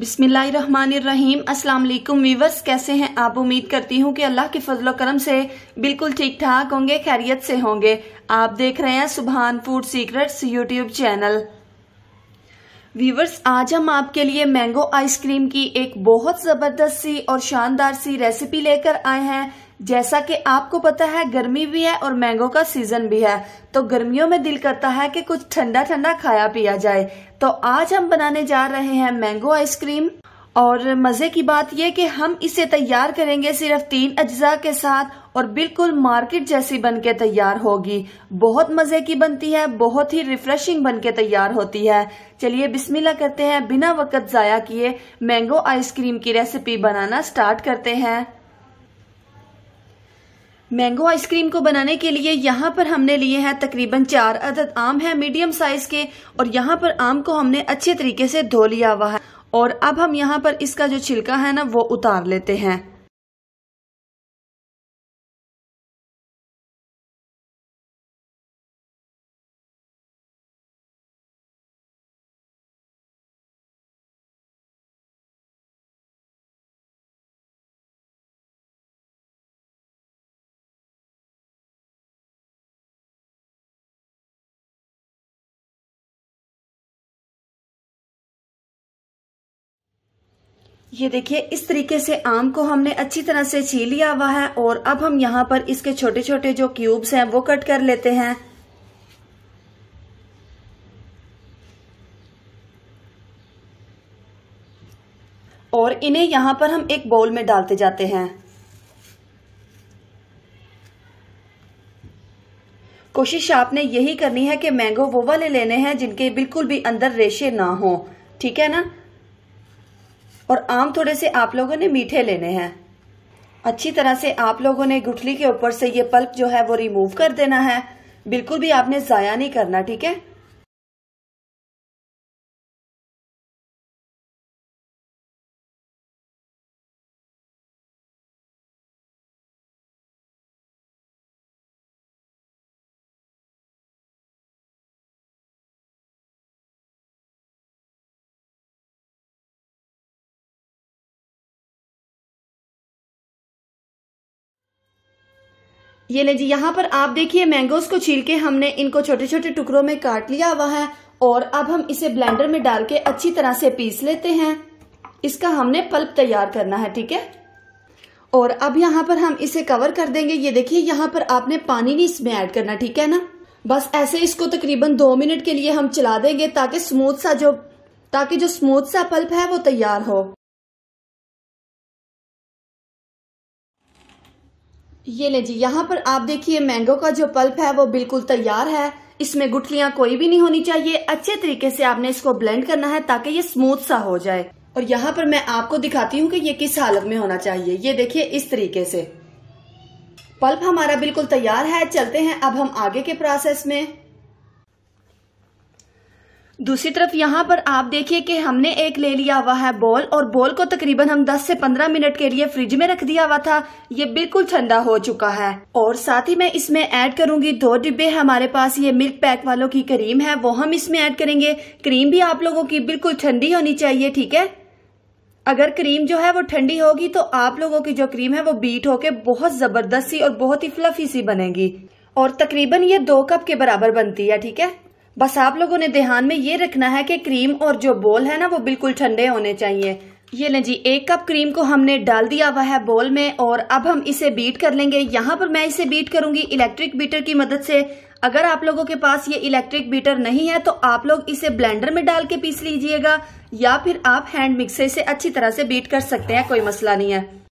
बिस्मिल्लाहिर्रहमानिर्रहीम अस्सलाम वालेकुम वीवर्स कैसे हैं आप उम्मीद करती हूँ कि अल्लाह के फजल करम से बिल्कुल ठीक ठाक होंगे खैरियत से होंगे आप देख रहे हैं Subhan food secrets YouTube channel viewers आज हम आपके लिए मैंगो आइसक्रीम की एक बहुत ज़बरदस्त सी और शानदार सी रेसिपी लेकर आए हैं जैसा कि आपको पता है गर्मी भी है और मैंगो का सीजन भी है तो गर्मियों में दिल करता है कि कुछ ठंडा ठंडा खाया पिया जाए तो आज हम बनाने जा रहे हैं मैंगो आइसक्रीम और मजे की बात यह कि हम इसे तैयार करेंगे सिर्फ तीन अज्जा के साथ और बिल्कुल मार्केट जैसी बन के तैयार होगी बहुत मजे की बनती है बहुत ही रिफ्रेशिंग बन के तैयार होती है चलिए बिस्मिल्लाह करते हैं बिना वक्त जाया किए मैंगो आइसक्रीम की रेसिपी बनाना स्टार्ट करते हैं मैंगो आइसक्रीम को बनाने के लिए यहाँ पर हमने लिए हैं तकरीबन चार अदद आम है मीडियम साइज के और यहाँ पर आम को हमने अच्छे तरीके से धो लिया हुआ है और अब हम यहाँ पर इसका जो छिलका है ना वो उतार लेते हैं ये देखिए इस तरीके से आम को हमने अच्छी तरह से छी लिया हुआ है और अब हम यहाँ पर इसके छोटे छोटे जो क्यूब्स हैं वो कट कर लेते हैं और इन्हें यहाँ पर हम एक बाउल में डालते जाते हैं कोशिश आपने यही करनी है कि मैंगो वो वाले लेने हैं जिनके बिल्कुल भी अंदर रेशे ना हो ठीक है ना और आम थोड़े से आप लोगों ने मीठे लेने हैं अच्छी तरह से आप लोगों ने गुठली के ऊपर से ये पल्प जो है वो रिमूव कर देना है बिल्कुल भी आपने जाया नहीं करना ठीक है ये ले जी यहाँ पर आप देखिए मैंगोज को छील के हमने इनको छोटे छोटे टुकड़ों में काट लिया हुआ है और अब हम इसे ब्लेंडर में डाल के अच्छी तरह से पीस लेते हैं इसका हमने पल्प तैयार करना है ठीक है और अब यहाँ पर हम इसे कवर कर देंगे ये देखिए यहाँ पर आपने पानी नहीं इसमें ऐड करना ठीक है ना बस ऐसे इसको तकरीबन दो मिनट के लिए हम चला देंगे ताकि स्मूथ सा जो ताकि जो स्मूथ सा पल्प है वो तैयार हो ये ले जी यहाँ पर आप देखिए मैंगो का जो पल्प है वो बिल्कुल तैयार है इसमें गुठलियां कोई भी नहीं होनी चाहिए अच्छे तरीके से आपने इसको ब्लेंड करना है ताकि ये स्मूथ सा हो जाए और यहाँ पर मैं आपको दिखाती हूँ कि ये किस हालत में होना चाहिए ये देखिए इस तरीके से पल्प हमारा बिल्कुल तैयार है चलते हैं अब हम आगे के प्रोसेस में दूसरी तरफ यहाँ पर आप देखिए कि हमने एक ले लिया हुआ है बॉल और बॉल को तकरीबन हम 10 से 15 मिनट के लिए फ्रिज में रख दिया हुआ था ये बिल्कुल ठंडा हो चुका है और साथ ही मैं इसमें ऐड करूंगी दो डिब्बे हमारे पास ये मिल्क पैक वालों की क्रीम है वो हम इसमें ऐड करेंगे क्रीम भी आप लोगों की बिल्कुल ठंडी होनी चाहिए ठीक है अगर क्रीम जो है वो ठंडी होगी तो आप लोगों की जो क्रीम है वो बीट होके बहुत जबरदस्त सी और बहुत ही फ्लफी सी बनेगी और तकरीबन ये दो कप के बराबर बनती है ठीक है बस आप लोगों ने ध्यान में ये रखना है कि क्रीम और जो बोल है ना वो बिल्कुल ठंडे होने चाहिए ये लें जी एक कप क्रीम को हमने डाल दिया हुआ है बोल में और अब हम इसे बीट कर लेंगे यहाँ पर मैं इसे बीट करूंगी इलेक्ट्रिक बीटर की मदद से अगर आप लोगों के पास ये इलेक्ट्रिक बीटर नहीं है तो आप लोग इसे ब्लेंडर में डाल के पीस लीजिएगा या फिर आप हैंड मिक्सर से अच्छी तरह से बीट कर सकते हैं कोई मसला नहीं है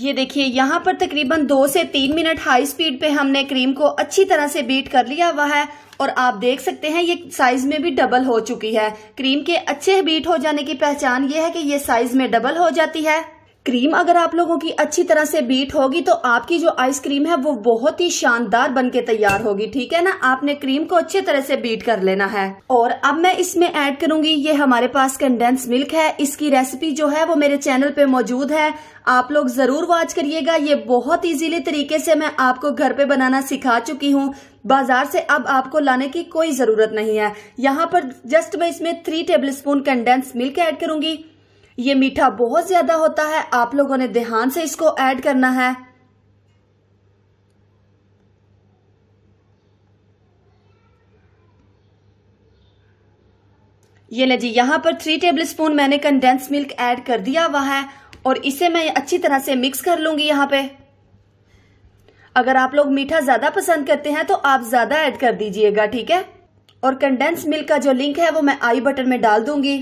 ये देखिए यहाँ पर तकरीबन दो से तीन मिनट हाई स्पीड पे हमने क्रीम को अच्छी तरह से बीट कर लिया हुआ है और आप देख सकते हैं ये साइज में भी डबल हो चुकी है क्रीम के अच्छे बीट हो जाने की पहचान ये है कि ये साइज में डबल हो जाती है क्रीम अगर आप लोगों की अच्छी तरह से बीट होगी तो आपकी जो आइसक्रीम है वो बहुत ही शानदार बन के तैयार होगी ठीक है ना आपने क्रीम को अच्छे तरह से बीट कर लेना है और अब मैं इसमें ऐड करूंगी ये हमारे पास कंडेंस मिल्क है इसकी रेसिपी जो है वो मेरे चैनल पे मौजूद है आप लोग जरूर वॉच करिएगा ये बहुत इजीली तरीके से मैं आपको घर पे बनाना सिखा चुकी हूँ बाजार से अब आपको लाने की कोई जरूरत नहीं है यहाँ पर जस्ट मैं इसमें three table spoon condense milk add करूंगी ये मीठा बहुत ज्यादा होता है आप लोगों ने ध्यान से इसको ऐड करना है ये ले जी यहां पर थ्री टेबल स्पून मैंने कंडेंस मिल्क ऐड कर दिया हुआ है और इसे मैं अच्छी तरह से मिक्स कर लूंगी यहाँ पे अगर आप लोग मीठा ज्यादा पसंद करते हैं तो आप ज्यादा ऐड कर दीजिएगा ठीक है और कंडेंस मिल्क का जो लिंक है वो मैं आई बटन में डाल दूंगी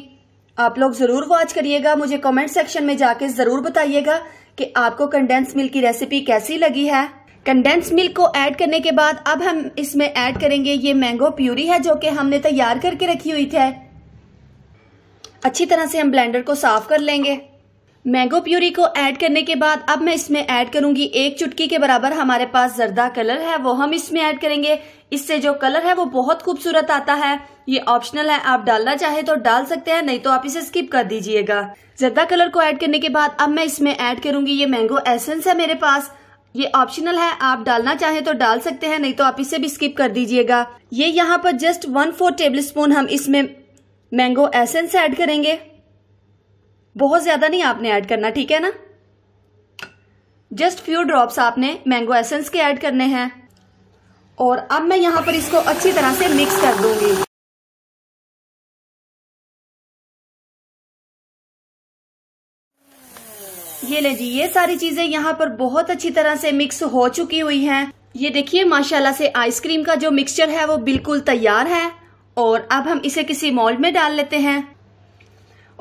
आप लोग जरूर वॉच करिएगा मुझे कमेंट सेक्शन में जाके जरूर बताइएगा कि आपको कंडेंस मिल्क की रेसिपी कैसी लगी है कंडेंस मिल्क को ऐड करने के बाद अब हम इसमें ऐड करेंगे ये मैंगो प्यूरी है जो कि हमने तैयार करके रखी हुई थी अच्छी तरह से हम ब्लेंडर को साफ कर लेंगे मैंगो प्यूरी को ऐड करने के बाद अब मैं इसमें ऐड करूंगी एक चुटकी के बराबर हमारे पास जर्दा कलर है वो हम इसमें ऐड करेंगे इससे जो कलर है वो बहुत खूबसूरत आता है ये ऑप्शनल है आप डालना चाहे तो डाल सकते हैं नहीं तो आप इसे स्किप कर दीजिएगा ज्यादा कलर को ऐड करने के बाद अब मैं इसमें ऐड करूंगी ये मैंगो एसेंस है मेरे पास ये ऑप्शनल है आप डालना चाहे तो डाल सकते हैं नहीं तो आप इसे भी स्किप कर दीजिएगा ये यहाँ पर just one four table spoon हम इसमें मैंगो एसेंस ऐड करेंगे बहुत ज्यादा नहीं आपने ऐड करना ठीक है ना जस्ट फ्यू ड्रॉप्स आपने मैंगो एसेंस के ऐड करने हैं और अब मैं यहाँ पर इसको अच्छी तरह से मिक्स कर दूंगी ये ले जी ये सारी चीजें यहाँ पर बहुत अच्छी तरह से मिक्स हो चुकी हुई हैं ये देखिए माशाल्लाह से आइसक्रीम का जो मिक्सचर है वो बिल्कुल तैयार है और अब हम इसे किसी मॉल में डाल लेते हैं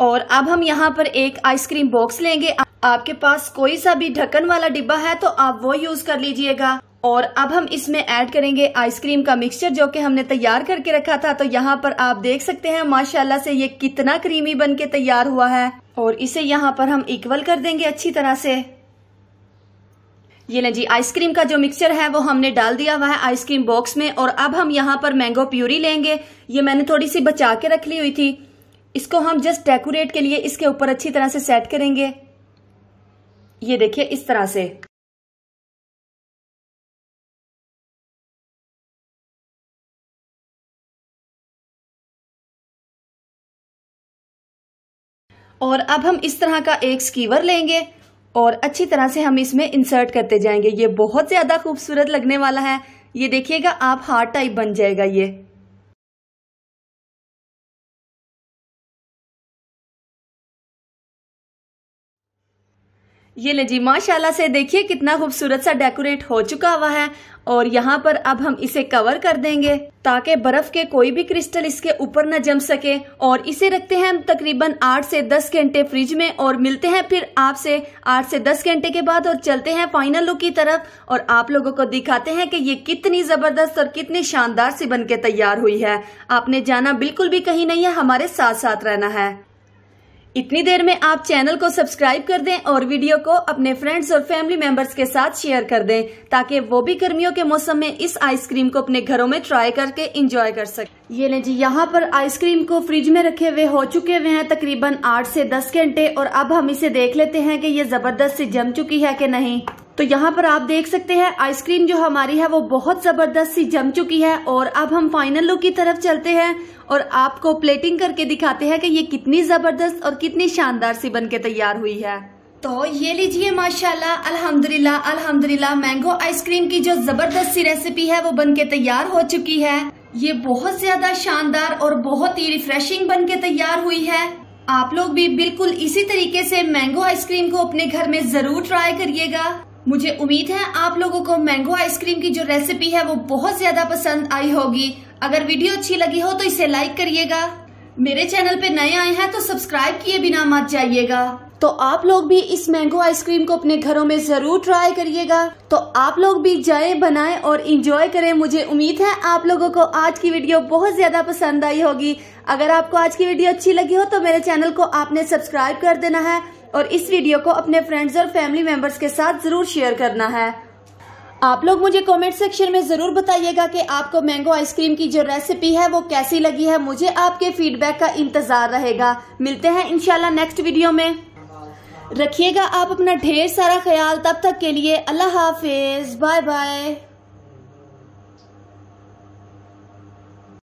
और अब हम यहाँ पर एक आइसक्रीम बॉक्स लेंगे आपके पास कोई सा भी ढक्कन वाला डिब्बा है तो आप वो यूज कर लीजिएगा और अब हम इसमें ऐड करेंगे आइसक्रीम का मिक्सचर जो कि हमने तैयार करके रखा था तो यहाँ पर आप देख सकते हैं माशाल्लाह से ये कितना क्रीमी बन के तैयार हुआ है और इसे यहां पर हम इक्वल कर देंगे अच्छी तरह से ये ना जी आइसक्रीम का जो मिक्सचर है वो हमने डाल दिया हुआ है आइसक्रीम बॉक्स में और अब हम यहाँ पर मैंगो प्यूरी लेंगे ये मैंने थोड़ी सी बचा के रख ली हुई थी इसको हम जस्ट डेकोरेट के लिए इसके ऊपर अच्छी तरह से सेट करेंगे ये देखिए इस तरह से और अब हम इस तरह का एक स्कीवर लेंगे और अच्छी तरह से हम इसमें इंसर्ट करते जाएंगे ये बहुत ज़्यादा खूबसूरत लगने वाला है ये देखिएगा आप हार्ट टाइप बन जाएगा ये ये ले जी माशाल्लाह से देखिए कितना खूबसूरत सा डेकोरेट हो चुका हुआ है और यहाँ पर अब हम इसे कवर कर देंगे ताकि बर्फ के कोई भी क्रिस्टल इसके ऊपर न जम सके और इसे रखते हैं हम तकरीबन आठ से दस घंटे फ्रिज में और मिलते हैं फिर आपसे आठ से दस घंटे के बाद और चलते हैं फाइनल लुक की तरफ और आप लोगों को दिखाते हैं कि ये कितनी जबरदस्त और कितनी शानदार सी बन के तैयार हुई है आपने जाना बिल्कुल भी कहीं नहीं है हमारे साथ साथ रहना है इतनी देर में आप चैनल को सब्सक्राइब कर दें और वीडियो को अपने फ्रेंड्स और फैमिली मेंबर्स के साथ शेयर कर दें ताकि वो भी गर्मियों के मौसम में इस आइसक्रीम को अपने घरों में ट्राई करके एंजॉय कर सके ये ले जी यहाँ पर आइसक्रीम को फ्रिज में रखे हुए हो चुके हुए हैं तकरीबन आठ से दस घंटे और अब हम इसे देख लेते हैं की ये जबरदस्त जम चुकी है की नहीं तो यहाँ पर आप देख सकते हैं आइसक्रीम जो हमारी है वो बहुत जबरदस्त सी जम चुकी है और अब हम फाइनल लुक की तरफ चलते हैं और आपको प्लेटिंग करके दिखाते हैं कि ये कितनी जबरदस्त और कितनी शानदार सी बन के तैयार हुई है तो ये लीजिए माशाल्लाह अल्हम्दुलिल्लाह अल्हम्दुलिल्लाह मैंगो आइसक्रीम की जो जबरदस्त सी रेसिपी है वो बन के तैयार हो चुकी है ये बहुत ज्यादा शानदार और बहुत ही रिफ्रेशिंग बन के तैयार हुई है आप लोग भी बिल्कुल इसी तरीके से मैंगो आइसक्रीम को अपने घर में जरूर ट्राई करिएगा मुझे उम्मीद है आप लोगों को मैंगो आइसक्रीम की जो रेसिपी है वो बहुत ज्यादा पसंद आई होगी अगर वीडियो अच्छी लगी हो तो इसे लाइक करिएगा मेरे चैनल पे नए आए हैं तो सब्सक्राइब किए बिना मत जाइएगा तो आप लोग भी इस मैंगो आइसक्रीम को अपने घरों में जरूर ट्राई करिएगा तो आप लोग भी जाए बनाए और इंजॉय करें मुझे उम्मीद है आप लोगों को आज की वीडियो बहुत ज्यादा पसंद आई होगी अगर आपको आज की वीडियो अच्छी लगी हो तो मेरे चैनल को आपने सब्सक्राइब कर देना है और इस वीडियो को अपने फ्रेंड्स और फैमिली मेंबर्स के साथ जरूर शेयर करना है आप लोग मुझे कमेंट सेक्शन में जरूर बताइएगा कि आपको मैंगो आइसक्रीम की जो रेसिपी है वो कैसी लगी है मुझे आपके फीडबैक का इंतजार रहेगा मिलते हैं इनशाला नेक्स्ट वीडियो में रखिएगा आप अपना ढेर सारा ख्याल तब तक के लिए अल्लाह हाफिज बाय बाय